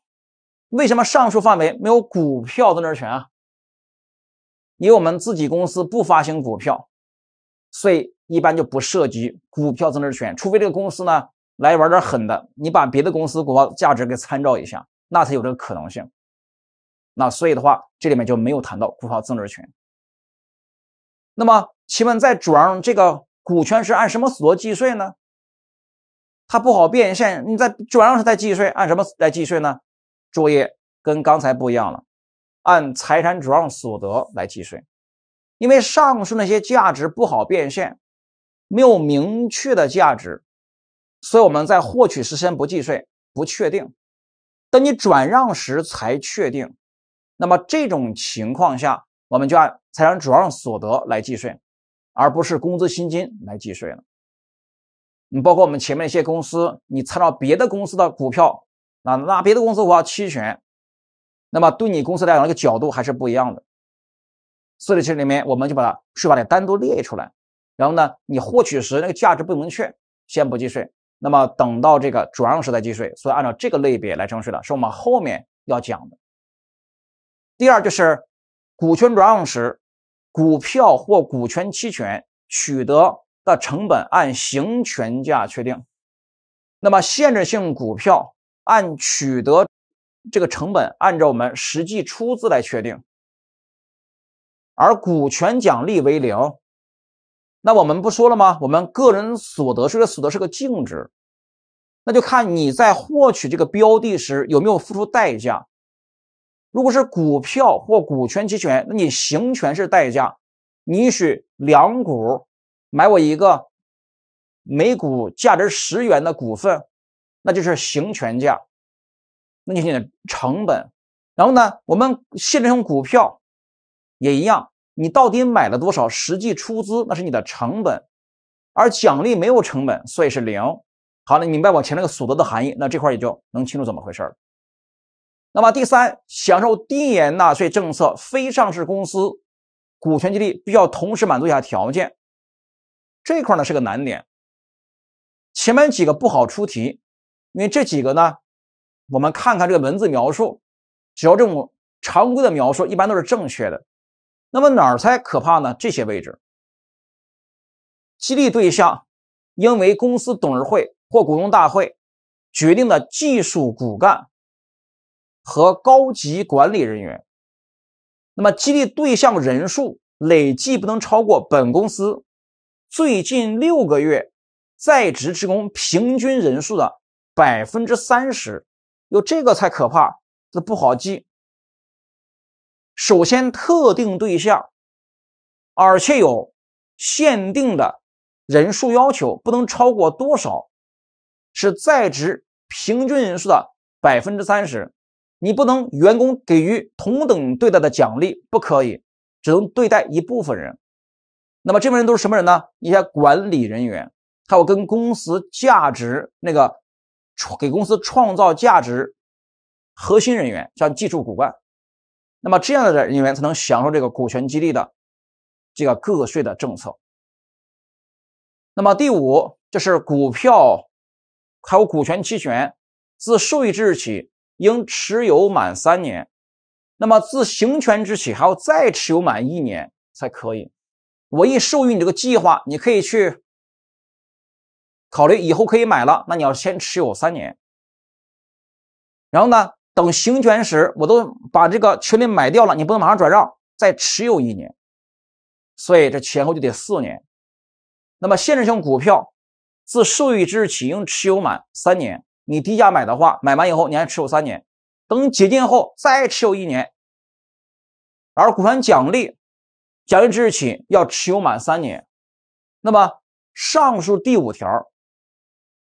为什么上述范围没有股票增值权啊？因为我们自己公司不发行股票，所以一般就不涉及股票增值权。除非这个公司呢来玩点狠的，你把别的公司股票价值给参照一下，那才有这个可能性。那所以的话，这里面就没有谈到股票增值权。那么，请问在转让这个股权是按什么所得计税呢？它不好变现，你在转让时再计税，按什么来计税呢？注意，跟刚才不一样了，按财产转让所得来计税，因为上述那些价值不好变现，没有明确的价值，所以我们在获取时先不计税，不确定，等你转让时才确定。那么这种情况下，我们就按财产转让所得来计税，而不是工资薪金来计税了。你包括我们前面一些公司，你参照别的公司的股票，啊，那别的公司我要期权，那么对你公司来讲，那个角度还是不一样的。四以这里面，我们就把它税法里单独列出来。然后呢，你获取时那个价值不明确，先不计税。那么等到这个转让时再计税。所以按照这个类别来征税的，是我们后面要讲的。第二就是股权转让时，股票或股权期权取得。的成本按行权价确定，那么限制性股票按取得这个成本按照我们实际出资来确定，而股权奖励为零，那我们不说了吗？我们个人所得税的所得是个净值，那就看你在获取这个标的时有没有付出代价。如果是股票或股权期权，那你行权是代价，你许两股。买我一个每股价值十元的股份，那就是行权价，那就是你的成本。然后呢，我们现实中股票也一样，你到底买了多少，实际出资那是你的成本，而奖励没有成本，所以是零。好了，你明白我前那个所得的含义，那这块也就能清楚怎么回事那么第三，享受低延纳税政策，非上市公司股权激励，须要同时满足以下条件。这块呢是个难点，前面几个不好出题，因为这几个呢，我们看看这个文字描述，只要这种常规的描述一般都是正确的。那么哪儿才可怕呢？这些位置，激励对象因为公司董事会或股东大会决定的技术骨干和高级管理人员。那么激励对象人数累计不能超过本公司。最近六个月在职职工平均人数的百分之三十，有这个才可怕，这不好记。首先，特定对象，而且有限定的人数要求，不能超过多少，是在职平均人数的百分之三十。你不能员工给予同等对待的奖励，不可以，只能对待一部分人。那么这部分人都是什么人呢？一些管理人员，还有跟公司价值那个，给公司创造价值核心人员，像技术骨干。那么这样的人员才能享受这个股权激励的这个个税的政策。那么第五就是股票，还有股权期权，自受益之日起应持有满三年，那么自行权之日起还要再持有满一年才可以。我一授予你这个计划，你可以去考虑以后可以买了。那你要先持有三年，然后呢，等行权时我都把这个权利买掉了，你不能马上转让，再持有一年，所以这前后就得四年。那么限制性股票自授予之日起应持有满三年，你低价买的话，买完以后你还持有三年，等解禁后再持有一年，而股权奖励。奖励之日起要持有满三年，那么上述第五条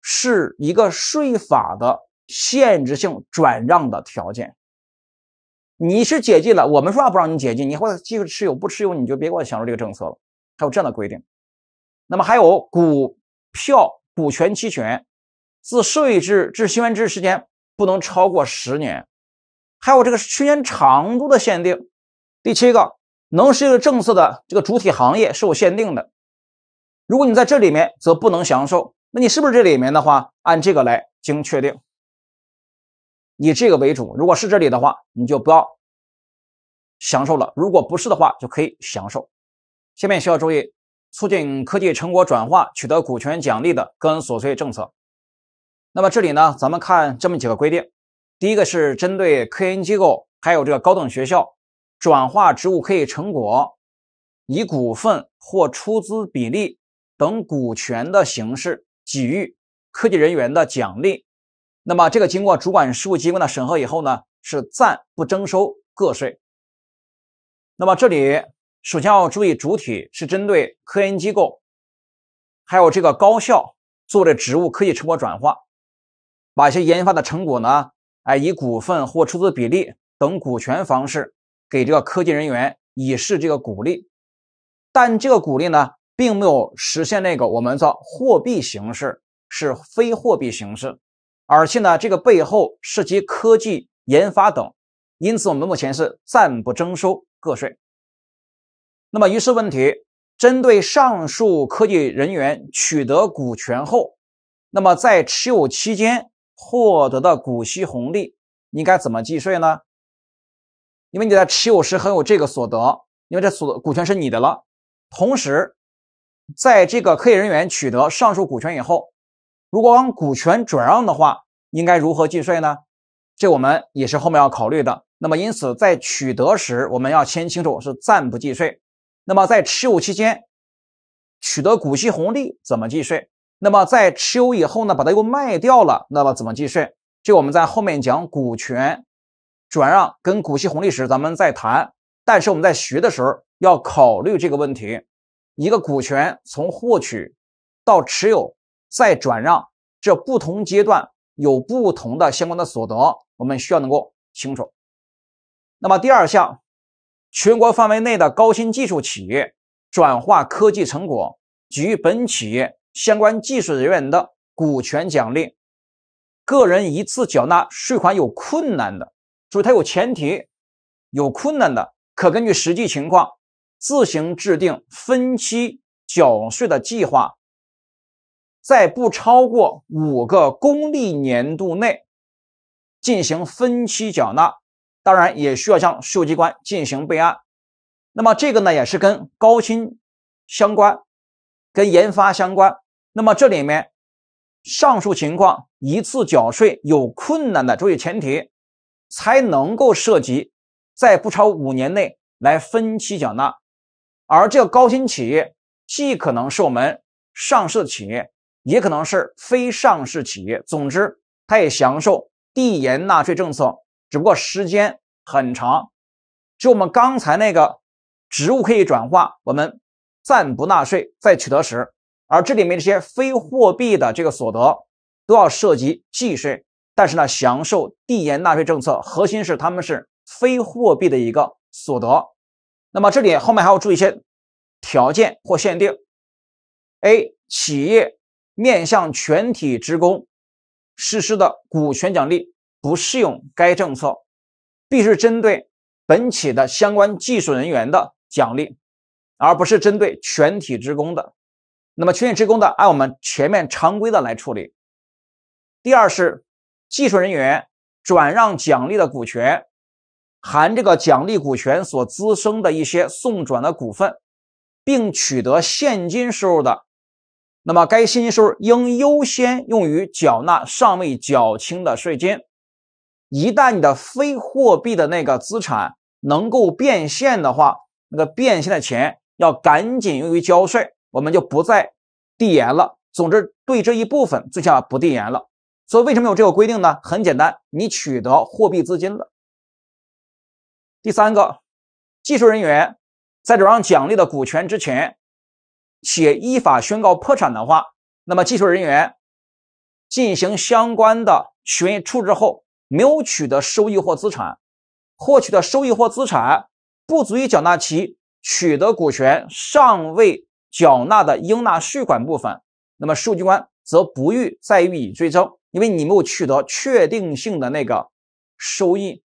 是一个税法的限制性转让的条件。你是解禁了，我们说话不让你解禁，你或者继续持有不持有你就别给我享受这个政策了。还有这样的规定，那么还有股票、股权、期权，自税制至行权之时间不能超过十年，还有这个时间长度的限定。第七个。能适应政策的这个主体行业是有限定的，如果你在这里面，则不能享受。那你是不是这里面的话，按这个来经确定，以这个为主。如果是这里的话，你就不要享受了。如果不是的话，就可以享受。下面需要注意，促进科技成果转化取得股权奖励的个人所得税政策。那么这里呢，咱们看这么几个规定。第一个是针对科研机构，还有这个高等学校。转化职务科以成果，以股份或出资比例等股权的形式给予科技人员的奖励，那么这个经过主管事务机关的审核以后呢，是暂不征收个税。那么这里首先要注意，主体是针对科研机构，还有这个高校做的职务科技成果转化，把一些研发的成果呢，哎，以股份或出资比例等股权方式。给这个科技人员以示这个鼓励，但这个鼓励呢，并没有实现那个我们叫货币形式是非货币形式，而且呢，这个背后涉及科技研发等，因此我们目前是暂不征收个税。那么，于是问题：针对上述科技人员取得股权后，那么在持有期间获得的股息红利，应该怎么计税呢？因为你在持有时很有这个所得，因为这所股权是你的了。同时，在这个科研人员取得上述股权以后，如果往股权转让的话，应该如何计税呢？这我们也是后面要考虑的。那么，因此在取得时，我们要先清楚是暂不计税。那么，在持有期间取得股息红利怎么计税？那么，在持有以后呢，把它又卖掉了，那么怎么计税？这我们在后面讲股权。转让跟股息红利时，咱们再谈。但是我们在学的时候要考虑这个问题：一个股权从获取到持有再转让，这不同阶段有不同的相关的所得，我们需要能够清楚。那么第二项，全国范围内的高新技术企业转化科技成果给予本企业相关技术人员的股权奖励，个人一次缴纳税款有困难的。所以它有前提，有困难的，可根据实际情况自行制定分期缴税的计划，在不超过五个公历年度内进行分期缴纳，当然也需要向税务机关进行备案。那么这个呢，也是跟高薪相关，跟研发相关。那么这里面上述情况一次缴税有困难的，注意前提。才能够涉及，在不超五年内来分期缴纳，而这个高新企业既可能是我们上市企业，也可能是非上市企业。总之，它也享受递延纳税政策，只不过时间很长。就我们刚才那个职务可以转化，我们暂不纳税，在取得时；而这里面这些非货币的这个所得，都要涉及计税。但是呢，享受递延纳税政策，核心是他们是非货币的一个所得。那么这里后面还要注意一些条件或限定：A 企业面向全体职工实施的股权奖励不适用该政策；B 是针对本企的相关技术人员的奖励，而不是针对全体职工的。那么全体职工的按我们前面常规的来处理。第二是。技术人员转让奖励的股权，含这个奖励股权所滋生的一些送转的股份，并取得现金收入的，那么该现金收入应优先用于缴纳尚未缴清的税金。一旦你的非货币的那个资产能够变现的话，那个变现的钱要赶紧用于交税，我们就不再递延了。总之，对这一部分最起码不递延了。所以，为什么有这个规定呢？很简单，你取得货币资金了。第三个，技术人员在转让奖励的股权之前，且依法宣告破产的话，那么技术人员进行相关的权益处置后，没有取得收益或资产，获取的收益或资产不足以缴纳其取得股权尚未缴纳的应纳税款部分，那么税务机关则不予再予以追征。因为你没有取得确定性的那个收益，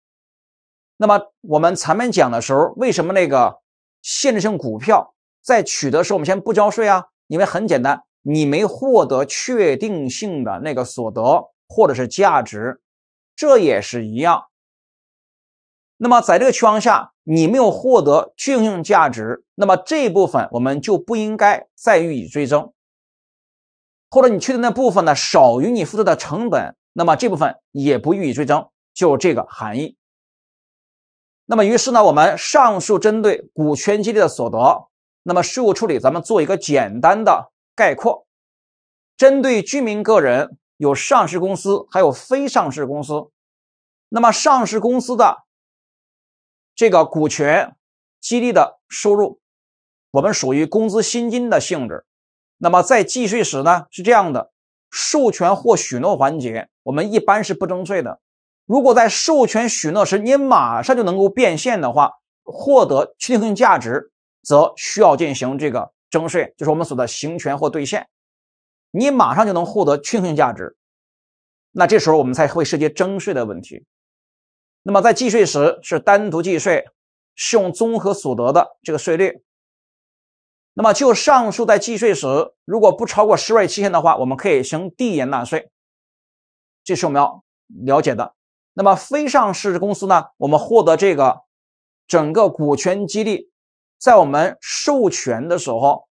那么我们前面讲的时候，为什么那个限制性股票在取得时候我们先不交税啊？因为很简单，你没获得确定性的那个所得或者是价值，这也是一样。那么在这个情况下，你没有获得确定性价值，那么这部分我们就不应该再予以追征。或者你确定那部分呢少于你付出的成本，那么这部分也不予以追征，就这个含义。那么于是呢，我们上述针对股权激励的所得，那么税务处理咱们做一个简单的概括。针对居民个人有上市公司还有非上市公司，那么上市公司的这个股权激励的收入，我们属于工资薪金的性质。那么在计税时呢，是这样的：授权或许诺环节，我们一般是不征税的。如果在授权许诺时，你马上就能够变现的话，获得确定性价值，则需要进行这个征税，就是我们所的行权或兑现。你马上就能获得确定性价值，那这时候我们才会涉及征税的问题。那么在计税时是单独计税，适用综合所得的这个税率。那么，就上述在计税时，如果不超过十二月期限的话，我们可以行递延纳税。这是我们要了解的。那么，非上市公司呢？我们获得这个整个股权激励，在我们授权的时候，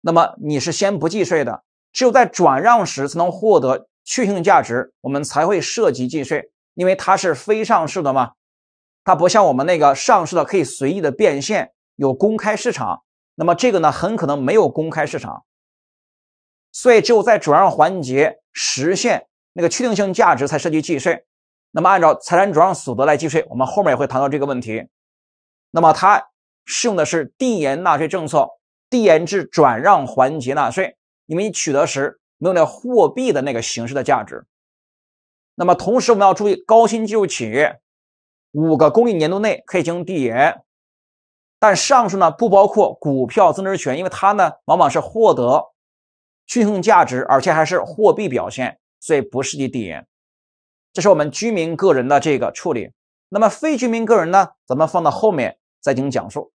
那么你是先不计税的，只有在转让时才能获得确定价值，我们才会涉及计税，因为它是非上市的嘛，它不像我们那个上市的可以随意的变现，有公开市场。那么这个呢，很可能没有公开市场，所以只有在转让环节实现那个确定性价值才涉及计税。那么按照财产转让所得来计税，我们后面也会谈到这个问题。那么它适用的是递延纳税政策，递延至转让环节纳税，因为你取得时没有那货币的那个形式的价值。那么同时我们要注意，高新技术企业五个公益年度内可以进行递延。但上述呢不包括股票增值权，因为它呢往往是获得均衡价值，而且还是货币表现，所以不是一点。这是我们居民个人的这个处理。那么非居民个人呢，咱们放到后面再进行讲述。